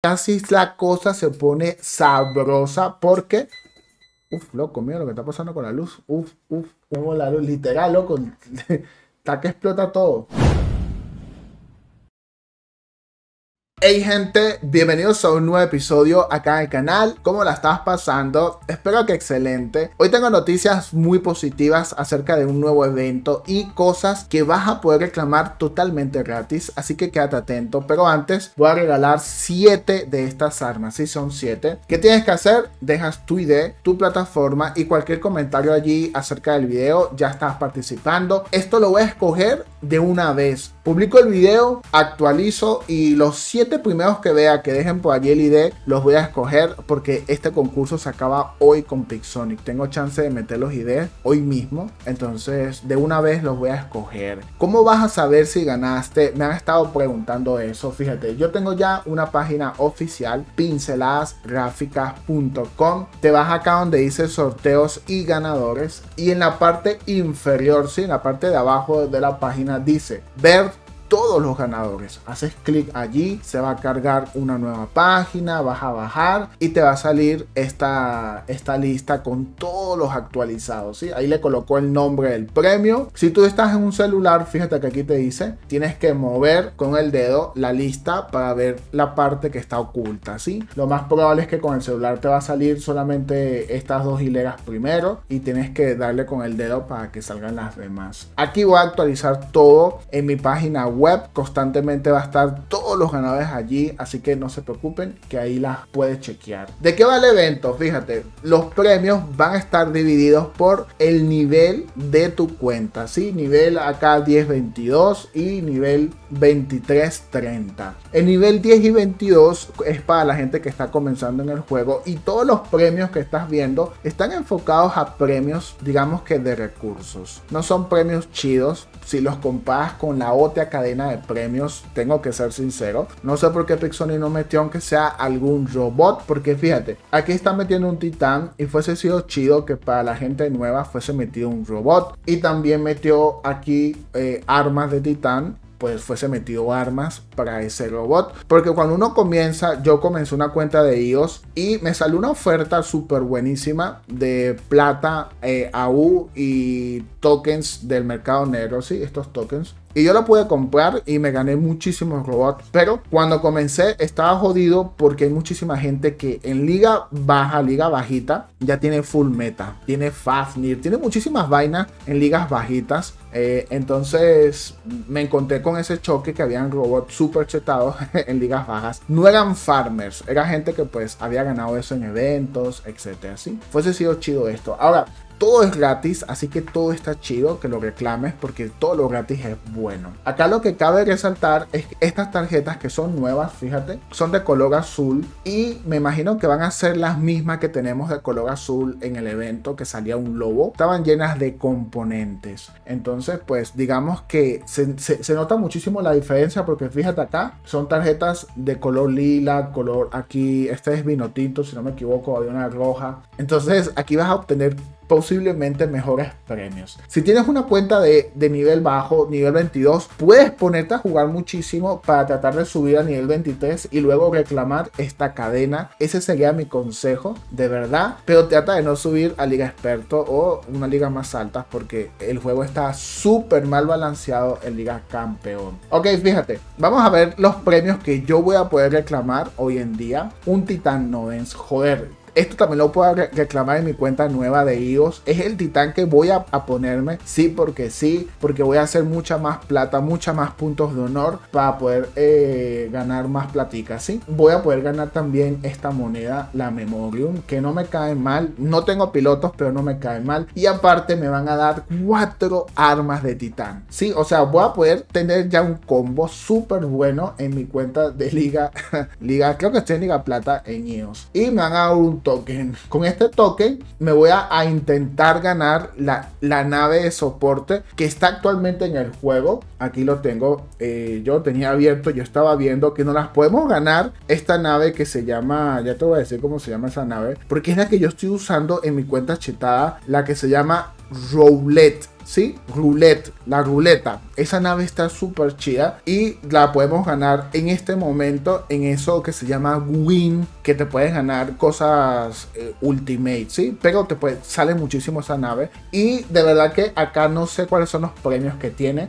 Casi la cosa se pone sabrosa porque... Uf, loco, mira lo que está pasando con la luz. Uf, uf, como la luz. Literal, loco. está que explota todo. Hey gente, bienvenidos a un nuevo episodio acá en el canal. ¿Cómo la estás pasando? Espero que excelente. Hoy tengo noticias muy positivas acerca de un nuevo evento y cosas que vas a poder reclamar totalmente gratis, así que quédate atento. Pero antes voy a regalar 7 de estas armas, si ¿sí? son 7. ¿Qué tienes que hacer? Dejas tu ID, tu plataforma y cualquier comentario allí acerca del video, ya estás participando. Esto lo voy a escoger de una vez Publico el video, actualizo y los siete primeros que vea que dejen por allí el ID los voy a escoger porque este concurso se acaba hoy con Pixonic. Tengo chance de meter los ID hoy mismo, entonces de una vez los voy a escoger. ¿Cómo vas a saber si ganaste? Me han estado preguntando eso, fíjate. Yo tengo ya una página oficial, pinceladasgráficas.com. Te vas acá donde dice sorteos y ganadores y en la parte inferior, sí, en la parte de abajo de la página dice ver todos los ganadores. Haces clic allí, se va a cargar una nueva página, vas a bajar y te va a salir esta, esta lista con todos los actualizados. ¿sí? Ahí le colocó el nombre del premio. Si tú estás en un celular, fíjate que aquí te dice, tienes que mover con el dedo la lista para ver la parte que está oculta. ¿sí? Lo más probable es que con el celular te va a salir solamente estas dos hileras primero y tienes que darle con el dedo para que salgan las demás. Aquí voy a actualizar todo en mi página web web constantemente va a estar todos los ganadores allí, así que no se preocupen que ahí las puedes chequear. ¿De qué va el evento? Fíjate, los premios van a estar divididos por el nivel de tu cuenta, ¿sí? Nivel acá 1022 y nivel 23.30. El nivel 10 y 22 es para la gente que está comenzando en el juego y todos los premios que estás viendo están enfocados a premios, digamos que de recursos. No son premios chidos si los comparas con la otra cadena de premios, tengo que ser sincero. No sé por qué Pixoni no metió aunque sea algún robot, porque fíjate, aquí está metiendo un titán y fuese sido chido que para la gente nueva fuese metido un robot y también metió aquí eh, armas de titán pues fuese metido armas para ese robot. Porque cuando uno comienza, yo comencé una cuenta de IOS y me salió una oferta súper buenísima de plata, eh, AU y tokens del mercado negro, sí, estos tokens y yo lo pude comprar y me gané muchísimos robots. Pero cuando comencé estaba jodido porque hay muchísima gente que en liga baja, liga bajita, ya tiene full meta, tiene Fafnir, tiene muchísimas vainas en ligas bajitas. Eh, entonces me encontré con ese choque que habían robots super chetados en ligas bajas. No eran farmers, era gente que pues había ganado eso en eventos, etcétera. ¿sí? Fuese sido chido esto. Ahora, todo es gratis, así que todo está chido que lo reclames porque todo lo gratis es bueno. Acá lo que cabe resaltar es que estas tarjetas que son nuevas, fíjate, son de color azul y me imagino que van a ser las mismas que tenemos de color azul en el evento que salía un lobo. Estaban llenas de componentes. Entonces, pues digamos que se, nota muchísimo la diferencia porque fíjate acá, son tarjetas de color lila, color aquí, este es vino si no me equivoco, de una roja. Entonces, aquí vas a obtener posiblemente mejores premios. Si tienes una cuenta de, nivel bajo, nivel 22, puedes ponerte a jugar muchísimo para tratar de subir a nivel 23 y luego reclamar esta cadena. Ese sería mi consejo, de verdad. Pero trata de no subir a liga experto o una liga más alta porque el juego está súper mal balanceado en liga campeón. Ok, fíjate, vamos a ver los premios que yo voy a poder reclamar hoy en día. Un titán novens, joder, esto también lo puedo reclamar en mi cuenta nueva de iOS. Es el titán que voy a, ponerme, sí, porque sí, porque voy a hacer mucha más plata, mucha más puntos de honor para poder eh, ganar más platica, ¿sí? Voy a poder ganar también esta moneda, la Memorium, que no me cae mal. No tengo pilotos, pero no me cae mal. Y aparte me van a dar cuatro armas de titán, ¿sí? O sea, voy a poder tener ya un combo súper bueno en mi cuenta de liga. liga, creo que estoy en Liga Plata en iOS. Y me van a dar un con este token me voy a, intentar ganar la, la, nave de soporte que está actualmente en el juego. Aquí lo tengo, eh, yo tenía abierto, yo estaba viendo que no las podemos ganar. Esta nave que se llama, ya te voy a decir cómo se llama esa nave, porque es la que yo estoy usando en mi cuenta chetada, la que se llama roulette. ¿Sí? Roulette, la ruleta. Esa nave está súper chida y la podemos ganar en este momento en eso que se llama Win, que te puedes ganar cosas eh, Ultimate, ¿sí? Pero te puede, sale muchísimo esa nave y de verdad que acá no sé cuáles son los premios que tiene,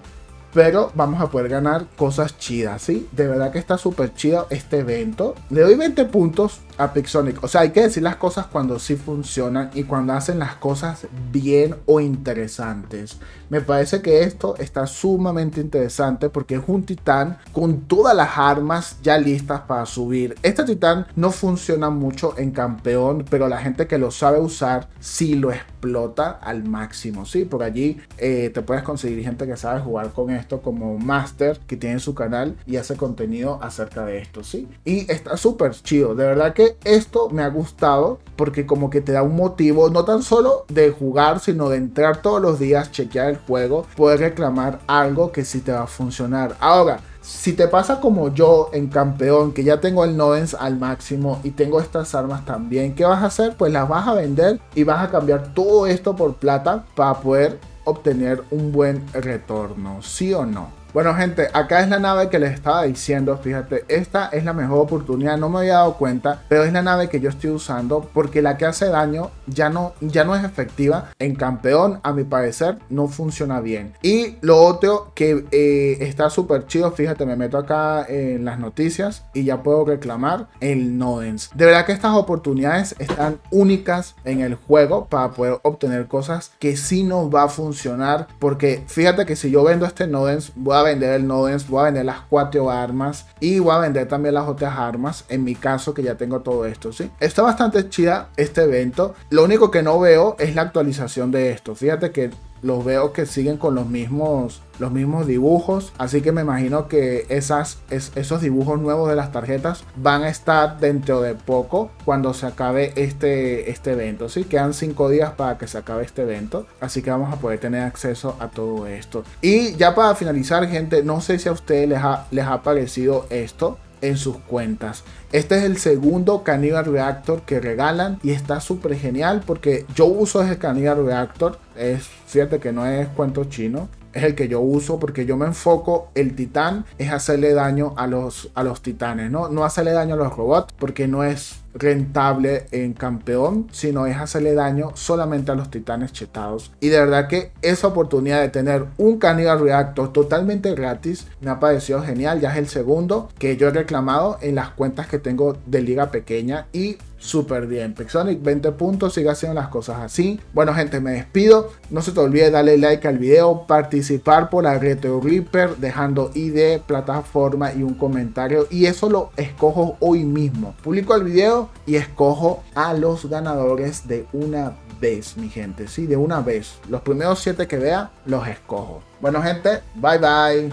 pero vamos a poder ganar cosas chidas, ¿sí? De verdad que está súper chido este evento. Le doy 20 puntos a Pixonic. O sea, hay que decir las cosas cuando sí funcionan y cuando hacen las cosas bien o interesantes. Me parece que esto está sumamente interesante porque es un titán con todas las armas ya listas para subir. Este titán no funciona mucho en campeón, pero la gente que lo sabe usar sí lo explota al máximo, ¿sí? Por allí eh, te puedes conseguir gente que sabe jugar con él esto como master que tiene su canal y hace contenido acerca de esto, ¿sí? Y está súper chido, de verdad que esto me ha gustado porque como que te da un motivo, no tan solo de jugar, sino de entrar todos los días, chequear el juego, poder reclamar algo que sí te va a funcionar. Ahora, si te pasa como yo en campeón, que ya tengo el novens al máximo y tengo estas armas también, ¿qué vas a hacer? Pues las vas a vender y vas a cambiar todo esto por plata para poder obtener un buen retorno, ¿sí o no? Bueno, gente, acá es la nave que les estaba diciendo. Fíjate, esta es la mejor oportunidad. No me había dado cuenta, pero es la nave que yo estoy usando porque la que hace daño ya no, ya no es efectiva. En campeón, a mi parecer, no funciona bien. Y lo otro que eh, está súper chido, fíjate, me meto acá en las noticias y ya puedo reclamar el Nodens. De verdad que estas oportunidades están únicas en el juego para poder obtener cosas que sí nos va a funcionar. Porque fíjate que si yo vendo este Nodens, voy a vender el Nodens, voy a vender las cuatro armas y voy a vender también las otras armas. En mi caso, que ya tengo todo esto, ¿sí? Está bastante chida este evento. Lo único que no veo es la actualización de esto. Fíjate que los veo que siguen con los mismos, los mismos dibujos. Así que me imagino que esas, esos dibujos nuevos de las tarjetas van a estar dentro de poco cuando se acabe este, este evento. ¿sí? Quedan 5 días para que se acabe este evento. Así que vamos a poder tener acceso a todo esto. Y ya para finalizar, gente, no sé si a ustedes les les ha parecido esto en sus cuentas. Este es el segundo Cannibal Reactor que regalan y está súper genial porque yo uso ese Cannibal Reactor. Es cierto que no es cuento chino. Es el que yo uso porque yo me enfoco, el titán es hacerle daño a los, a los titanes, ¿no? No hacerle daño a los robots porque no es rentable en campeón, sino es hacerle daño solamente a los titanes chetados. Y de verdad que esa oportunidad de tener un Carnival Reactor totalmente gratis me ha parecido genial. Ya es el segundo que yo he reclamado en las cuentas que tengo de liga pequeña y súper bien. Pixonic 20 puntos, sigue haciendo las cosas así. Bueno gente, me despido. No se te olvide darle like al video, participar por la de Reaper dejando ID, plataforma y un comentario. Y eso lo escojo hoy mismo. Publico el video y escojo a los ganadores de una vez, mi gente. Sí, de una vez. Los primeros siete que vea, los escojo. Bueno, gente, bye bye.